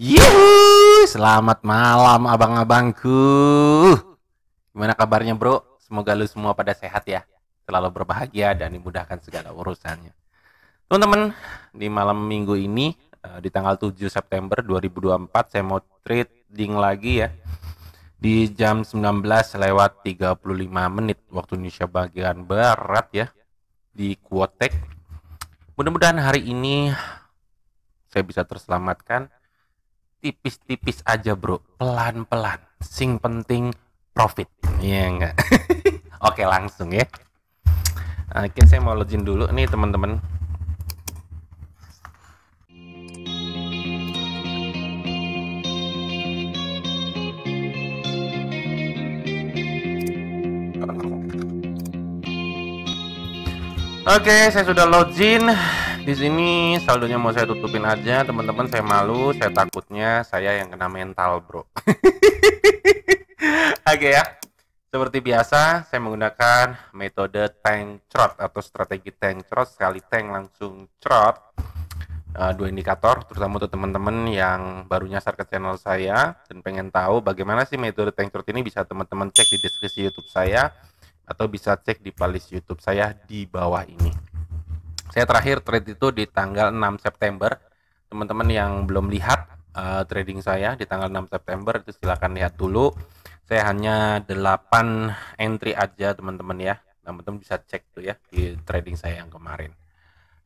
Yuhu, selamat malam abang-abangku. Gimana kabarnya bro? Semoga lu semua pada sehat ya. Selalu berbahagia dan dimudahkan segala urusannya. Teman-teman, di malam minggu ini, eh, di tanggal 7 September 2024, saya mau trading lagi ya. Di jam 19 lewat 35 menit waktu Indonesia bagian barat ya. Di Quotek. Mudah-mudahan hari ini saya bisa terselamatkan tipis-tipis aja bro pelan-pelan sing penting profit iya enggak oke langsung ya oke saya mau login dulu nih teman-teman Oke, okay, saya sudah login di sini saldonya mau saya tutupin aja teman-teman saya malu saya takutnya saya yang kena mental bro oke okay, ya seperti biasa saya menggunakan metode tank trot atau strategi tank trot sekali tank langsung trot uh, dua indikator terutama untuk teman-teman yang baru nyasar ke channel saya dan pengen tahu bagaimana sih metode tank trot ini bisa teman-teman cek di deskripsi YouTube saya atau bisa cek di playlist YouTube saya di bawah ini saya terakhir trade itu di tanggal 6 September teman-teman yang belum lihat uh, trading saya di tanggal 6 September itu silahkan lihat dulu saya hanya 8 entry aja teman-teman ya teman-teman bisa cek tuh ya di trading saya yang kemarin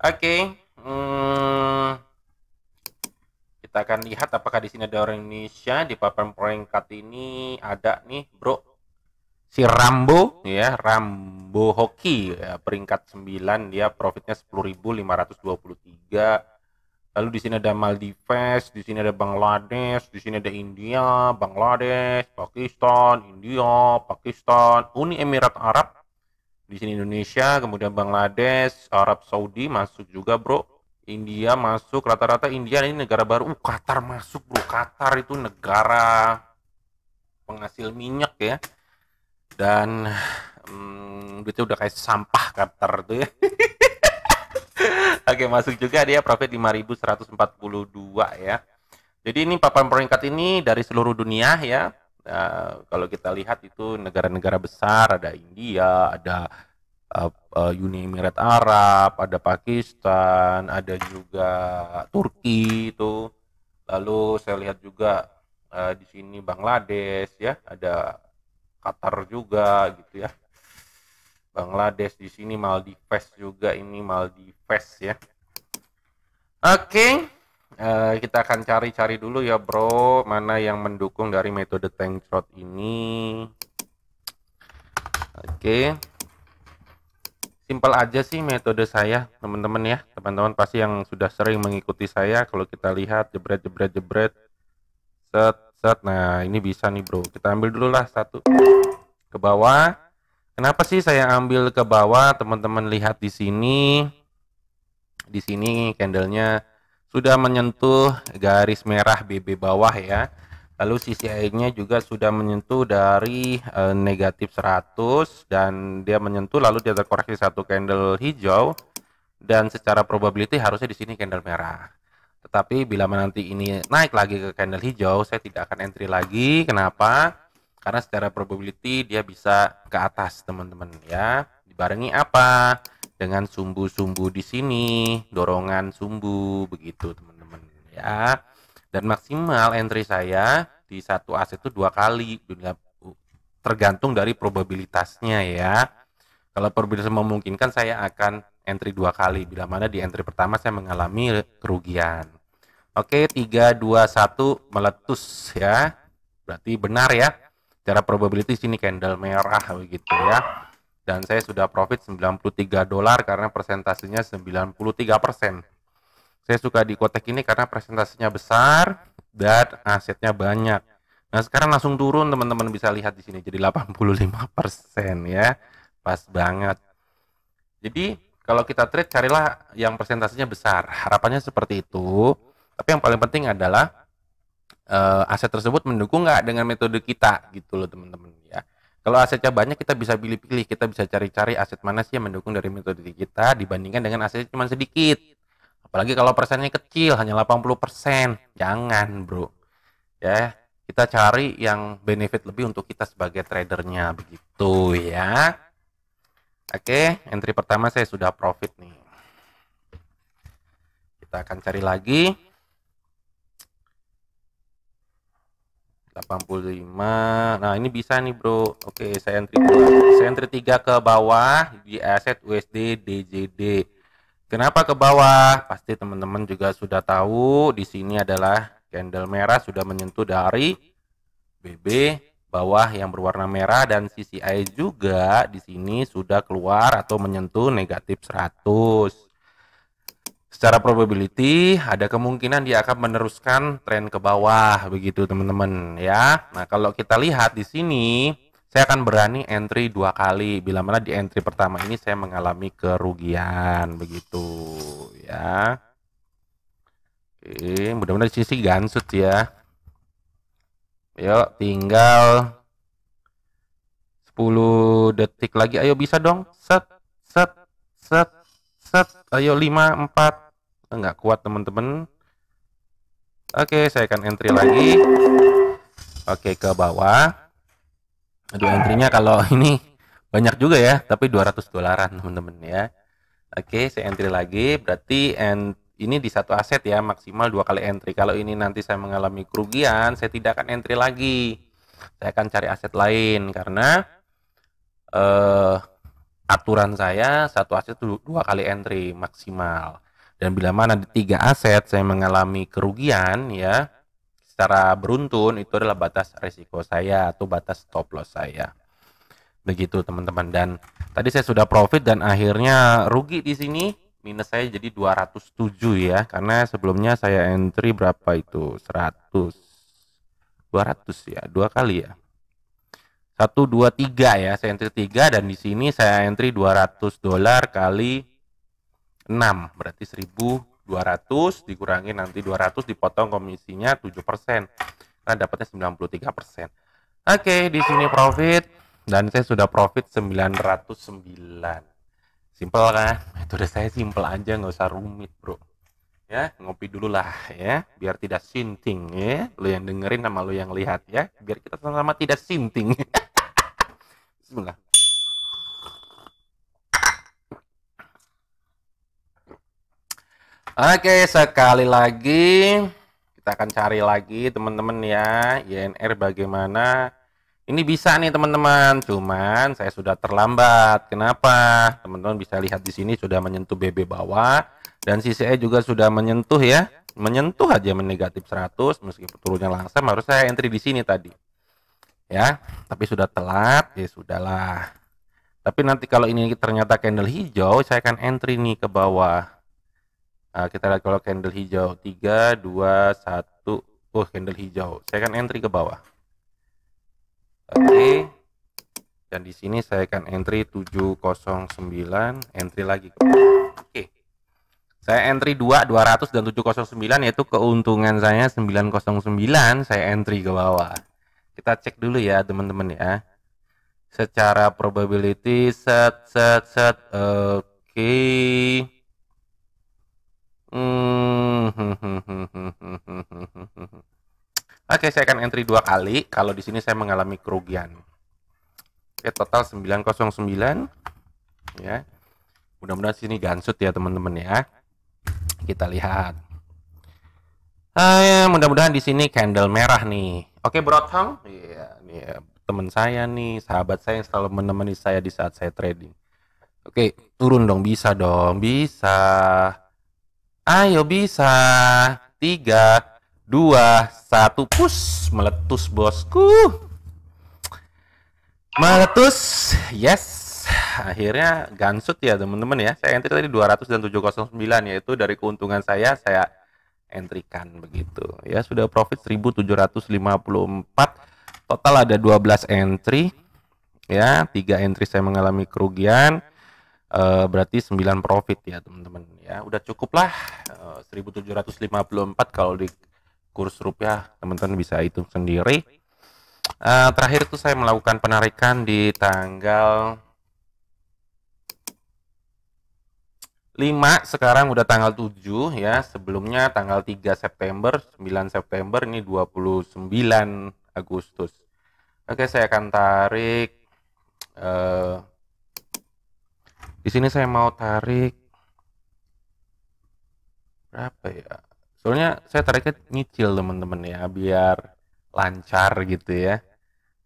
oke okay. hmm, kita akan lihat apakah di sini ada orang Indonesia di papan peringkat ini ada nih bro si Rambo ya Rambo Hoki ya, peringkat 9 dia profitnya 10.523 lalu di sini ada Maldives di sini ada Bangladesh di sini ada India Bangladesh Pakistan India Pakistan Uni Emirat Arab di sini Indonesia kemudian Bangladesh Arab Saudi masuk juga bro India masuk rata-rata India ini negara baru uh, Qatar masuk bro Qatar itu negara penghasil minyak ya dan hmm, duitnya udah kayak sampah Qatar tuh ya Oke masuk juga dia profit 5142 ya jadi ini papan peringkat ini dari seluruh dunia ya nah, kalau kita lihat itu negara-negara besar ada India ada uh, Uni Emirat Arab ada Pakistan ada juga Turki itu lalu saya lihat juga uh, di sini Bangladesh ya ada Qatar juga gitu ya. Bangladesh di sini Maldives juga ini Maldives ya. Oke, okay. uh, eh, kita akan cari-cari dulu ya bro, mana yang mendukung dari metode tank shot ini. Oke. Okay. Simpel aja sih metode saya, teman-teman ya. Teman-teman pasti yang sudah sering mengikuti saya kalau kita lihat jebret jebret jebret set set nah ini bisa nih bro kita ambil dulu lah satu ke bawah kenapa sih saya ambil ke bawah teman-teman lihat di sini di sini candlenya sudah menyentuh garis merah BB bawah ya lalu sisi airnya juga sudah menyentuh dari e, negatif 100 dan dia menyentuh lalu dia terkoreksi satu candle hijau dan secara probability harusnya di sini candle merah tapi bila nanti ini naik lagi ke candle hijau, saya tidak akan entry lagi. Kenapa? Karena secara probability dia bisa ke atas, teman-teman ya. Dibarengi apa? Dengan sumbu-sumbu di sini, dorongan sumbu begitu, teman-teman ya. Dan maksimal entry saya di satu aset itu dua kali uh, tergantung dari probabilitasnya ya. Kalau probabilitas memungkinkan saya akan entry dua kali bila mana di entry pertama saya mengalami kerugian Oke, 3, 2, 1, meletus ya. Berarti benar ya. Cara probability sini candle merah begitu ya. Dan saya sudah profit 93 dolar karena persentasenya 93 persen. Saya suka di kotek ini karena persentasenya besar dan asetnya banyak. Nah sekarang langsung turun teman-teman bisa lihat di sini jadi 85 persen ya. Pas banget. Jadi kalau kita trade carilah yang persentasenya besar. Harapannya seperti itu tapi yang paling penting adalah uh, aset tersebut mendukung nggak dengan metode kita gitu loh teman-teman ya. Kalau asetnya banyak kita bisa pilih-pilih, kita bisa cari-cari aset mana sih yang mendukung dari metode kita dibandingkan dengan aset cuma sedikit. Apalagi kalau persennya kecil, hanya 80%. Jangan, Bro. Ya, kita cari yang benefit lebih untuk kita sebagai tradernya begitu ya. Oke, entry pertama saya sudah profit nih. Kita akan cari lagi. 85 nah ini bisa nih bro oke saya entry saya entry 3 ke bawah di aset USD DJD kenapa ke bawah pasti teman-teman juga sudah tahu di sini adalah candle merah sudah menyentuh dari BB bawah yang berwarna merah dan CCI juga di sini sudah keluar atau menyentuh negatif 100 secara probability ada kemungkinan dia akan meneruskan tren ke bawah begitu teman-teman ya. Nah, kalau kita lihat di sini saya akan berani entry dua kali bila mana di entry pertama ini saya mengalami kerugian begitu ya. Oke, mudah-mudahan di sini gansut ya. Yuk, tinggal 10 detik lagi. Ayo bisa dong. Set, set, set, set. Ayo 5 4 nggak kuat teman-teman oke saya akan entry lagi oke ke bawah aduh entrynya kalau ini banyak juga ya tapi 200 dolaran teman-teman ya oke saya entry lagi berarti and ini di satu aset ya maksimal dua kali entry kalau ini nanti saya mengalami kerugian saya tidak akan entry lagi saya akan cari aset lain karena eh, aturan saya satu aset dua kali entry maksimal dan bila mana di tiga aset saya mengalami kerugian ya secara beruntun itu adalah batas risiko saya atau batas stop loss saya. Begitu teman-teman dan tadi saya sudah profit dan akhirnya rugi di sini minus saya jadi 207 ya karena sebelumnya saya entry berapa itu 100 200 ya dua kali ya 123 ya saya entry 3 dan di sini saya entry 200 dolar kali 6 berarti 1200 dikurangi nanti 200 dipotong komisinya 7% nah dapatnya 93% oke okay, di sini profit dan saya sudah profit 909 simple kan itu udah saya simple aja nggak usah rumit bro ya ngopi dulu lah ya biar tidak sinting ya lo yang dengerin sama lo yang lihat ya biar kita sama-sama tidak sinting Bismillah Oke, sekali lagi kita akan cari lagi teman-teman ya YNR bagaimana. Ini bisa nih teman-teman, cuman saya sudah terlambat. Kenapa? Teman-teman bisa lihat di sini sudah menyentuh BB bawah dan CCE juga sudah menyentuh ya. Menyentuh aja menegatif 100 meskipun turunnya langsung harus saya entry di sini tadi. Ya, tapi sudah telat, ya sudahlah. Tapi nanti kalau ini ternyata candle hijau, saya akan entry nih ke bawah uh, kita lihat kalau candle hijau 3 2 1 oh candle hijau saya akan entry ke bawah oke okay. dan di sini saya akan entry 709 entry lagi oke okay. saya entry 2 200 dan 709 yaitu keuntungan saya 909 saya entry ke bawah kita cek dulu ya teman-teman ya secara probability set set set oke okay Hmm. Oke, saya akan entry dua kali. Kalau di sini saya mengalami kerugian. Oke, total 909. Ya. Mudah-mudahan sini gansut ya, teman-teman ya. Kita lihat. Ah, ya, mudah-mudahan di sini candle merah nih. Oke, Brothang. Iya, yeah, yeah. teman saya nih, sahabat saya yang selalu menemani saya di saat saya trading. Oke, turun dong, bisa dong, bisa Ayo bisa. Tiga, dua, satu. Push. Meletus, bosku. Meletus. Yes. Akhirnya gansut ya, teman-teman ya. Saya entry tadi 200 dan 709, yaitu dari keuntungan saya, saya entrikan begitu. Ya, sudah profit 1754. Total ada 12 entry. Ya, tiga entry saya mengalami kerugian Eh, berarti 9 profit ya teman-teman ya udah cukup lah eh, uh, 1754 kalau di kurs rupiah teman-teman bisa hitung sendiri uh, terakhir itu saya melakukan penarikan di tanggal 5 sekarang udah tanggal 7 ya sebelumnya tanggal 3 September 9 September ini 29 Agustus Oke saya akan tarik eh, di sini saya mau tarik berapa ya soalnya saya tariknya nyicil teman-teman ya biar lancar gitu ya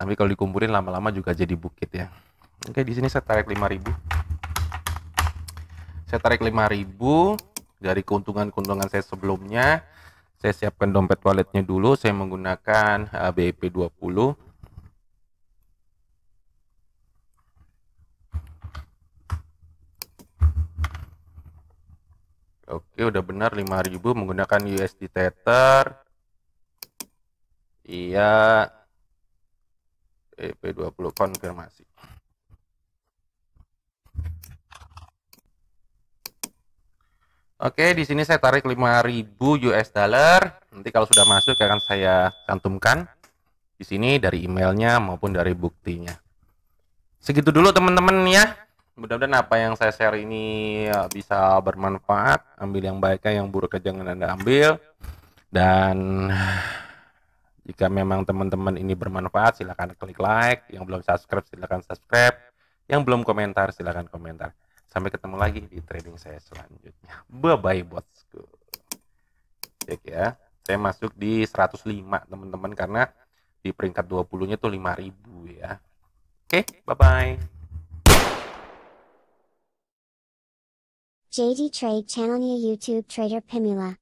tapi kalau dikumpulin lama-lama juga jadi bukit ya oke di sini saya tarik 5000 saya tarik 5000 dari keuntungan-keuntungan saya sebelumnya saya siapkan dompet walletnya dulu saya menggunakan eh, BEP 20 Oke, udah benar 5000 menggunakan USD Tether. Iya. EP20 konfirmasi. Oke, di sini saya tarik 5000 US dollar. Nanti kalau sudah masuk akan saya cantumkan di sini dari emailnya maupun dari buktinya. Segitu dulu teman-teman ya. Mudah-mudahan apa yang saya share ini eh, bisa bermanfaat. Ambil yang baiknya, yang buruknya jangan Anda ambil. Dan jika memang teman-teman ini bermanfaat, silahkan klik like. Yang belum subscribe, silahkan subscribe. Yang belum komentar, silahkan komentar. Sampai ketemu lagi di trading saya selanjutnya. Bye-bye, bosku Cek ya. Saya masuk di 105, teman-teman, karena di peringkat 20-nya tuh 5000 ya. Oke, okay, bye-bye. JD Trade Channel New YouTube Trader Pimula